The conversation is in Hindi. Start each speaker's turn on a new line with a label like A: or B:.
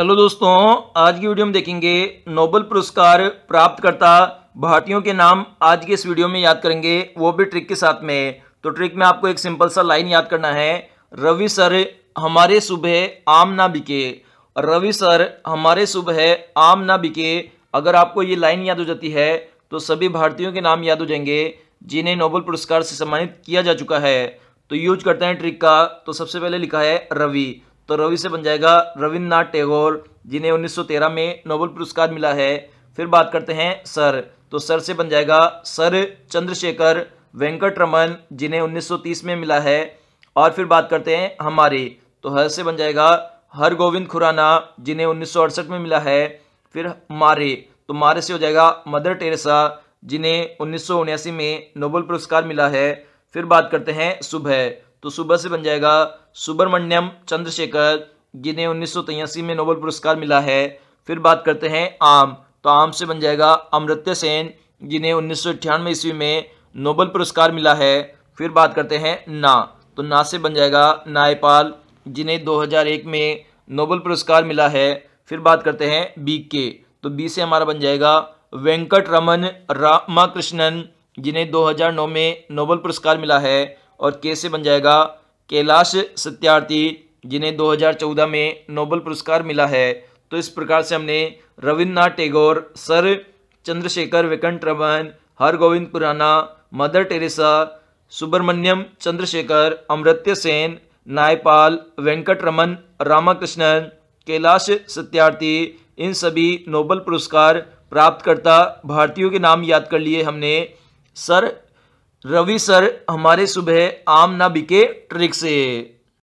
A: हेलो दोस्तों आज की वीडियो में देखेंगे नोबल पुरस्कार प्राप्तकर्ता भारतीयों के नाम आज के इस वीडियो में याद करेंगे वो भी ट्रिक के साथ में तो ट्रिक में आपको एक सिंपल सा लाइन याद करना है रवि सर हमारे सुबह आम ना बिके रवि सर हमारे सुबह आम ना बिके अगर आपको ये लाइन याद हो जाती है तो सभी भारतीयों के नाम याद हो जाएंगे जिन्हें नोबल पुरस्कार से सम्मानित किया जा चुका है तो यूज करते हैं ट्रिक का तो सबसे पहले लिखा है रवि तो रवि से बन जाएगा रविन्द्रनाथ टैगोर जिन्हें 1913 में नोबल पुरस्कार मिला है फिर बात करते हैं सर तो सर से बन जाएगा सर चंद्रशेखर वेंकट रमन जिन्हें 1930 में मिला है और फिर बात करते हैं हमारे तो हर से बन जाएगा हर गोविंद खुराना जिन्हें उन्नीस में मिला है फिर मारे तो मारे से हो जाएगा मदर टेरेसा जिन्हें उन्नीस में नोबल पुरस्कार मिला है फिर बात करते हैं सुबह तो सुबह से बन जाएगा सुब्रमण्यम चंद्रशेखर जिन्हें उन्नीस में नोबल पुरस्कार मिला है फिर बात करते हैं आम तो आम से बन जाएगा अमृत्य सेन जिन्हें उन्नीस ईस्वी में नोबल पुरस्कार मिला है फिर बात करते हैं ना तो ना से बन जाएगा नायपाल जिन्हें 2001 में नोबल पुरस्कार मिला है फिर बात करते हैं बी के तो बी से हमारा बन जाएगा वेंकट रमन रामाकृष्णन जिन्हें 2009 में नोबल पुरस्कार मिला है और के से बन जाएगा कैलाश सत्यार्थी जिन्हें 2014 में नोबल पुरस्कार मिला है तो इस प्रकार से हमने रविन्द्रनाथ टैगोर सर चंद्रशेखर वेंकट रमन हरगोविंद पुराना मदर टेरेसा सुब्रमण्यम चंद्रशेखर अमृत्य सेन नायपाल वेंकट रमन रामाकृष्णन कैलाश सत्यार्थी इन सभी नोबल पुरस्कार प्राप्तकर्ता भारतीयों के नाम याद कर लिए हमने सर रवि सर हमारे सुबह आम ना बिके ट्रिक से